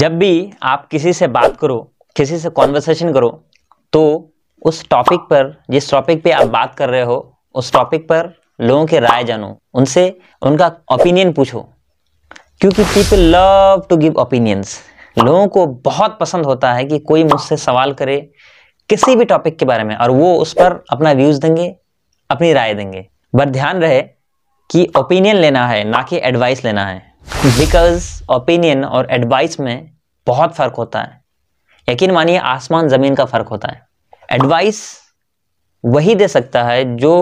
जब भी आप किसी से बात करो किसी से कॉन्वर्सेशन करो तो उस टॉपिक पर जिस टॉपिक पे आप बात कर रहे हो उस टॉपिक पर लोगों के राय जानो उनसे उनका ओपिनियन पूछो क्योंकि people love to give opinions लोगों को बहुत पसंद होता है कि कोई मुझसे सवाल करे किसी भी टॉपिक के बारे में और वो उस पर अपना व्यूज़ देंगे अपनी राय देंगे बट ध्यान रहे कि ओपिनियन लेना है ना कि एडवाइस लेना है बिकॉज ओपिनियन और एडवाइस में बहुत फ़र्क होता है यकीन मानिए आसमान ज़मीन का फ़र्क होता है एडवाइस वही दे सकता है जो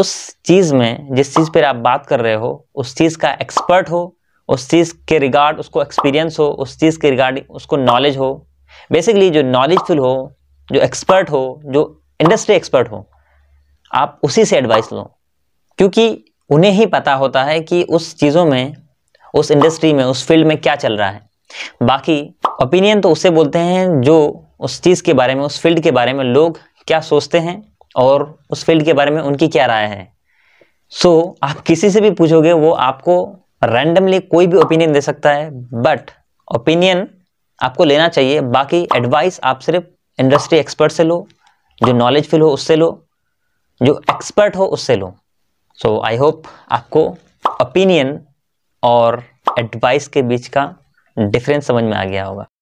उस चीज़ में जिस चीज़ पर आप बात कर रहे हो उस चीज़ का एक्सपर्ट हो उस चीज़ के रिगार्ड उसको एक्सपीरियंस हो उस चीज़ के रिगार्डिंग उसको नॉलेज हो बेसिकली जो नॉलेजफुल हो जो एक्सपर्ट हो जो इंडस्ट्री एक्सपर्ट हो आप उसी से एडवाइस लो क्योंकि उन्हें ही पता होता है कि उस चीज़ों में उस इंडस्ट्री में उस फील्ड में क्या चल रहा है बाकी ओपिनियन तो उसे बोलते हैं जो उस चीज़ के बारे में उस फील्ड के बारे में लोग क्या सोचते हैं और उस फील्ड के बारे में उनकी क्या राय है सो so, आप किसी से भी पूछोगे वो आपको रैंडमली कोई भी ओपिनियन दे सकता है बट ओपिनियन आपको लेना चाहिए बाकी एडवाइस आप सिर्फ इंडस्ट्री एक्सपर्ट से लो जो नॉलेज फिल हो उससे लो जो एक्सपर्ट हो उससे लो सो आई होप आपको ओपिनियन और एडवाइस के बीच का डिफरेंस समझ में आ गया होगा